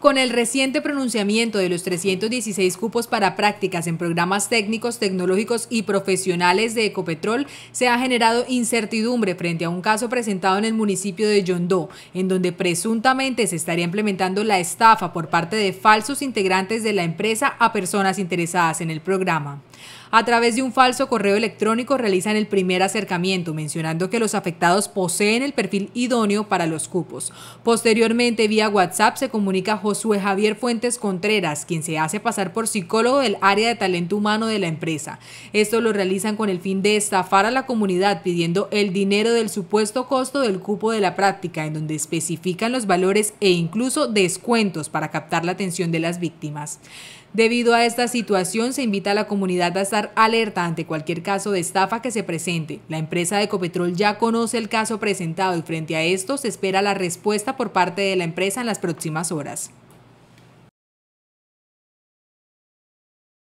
Con el reciente pronunciamiento de los 316 cupos para prácticas en programas técnicos, tecnológicos y profesionales de Ecopetrol, se ha generado incertidumbre frente a un caso presentado en el municipio de Yondó, en donde presuntamente se estaría implementando la estafa por parte de falsos integrantes de la empresa a personas interesadas en el programa a través de un falso correo electrónico realizan el primer acercamiento, mencionando que los afectados poseen el perfil idóneo para los cupos. Posteriormente, vía WhatsApp se comunica Josué Javier Fuentes Contreras, quien se hace pasar por psicólogo del área de talento humano de la empresa. Esto lo realizan con el fin de estafar a la comunidad pidiendo el dinero del supuesto costo del cupo de la práctica, en donde especifican los valores e incluso descuentos para captar la atención de las víctimas. Debido a esta situación, se invita a la comunidad a estar alerta ante cualquier caso de estafa que se presente. La empresa de Ecopetrol ya conoce el caso presentado y frente a esto se espera la respuesta por parte de la empresa en las próximas horas.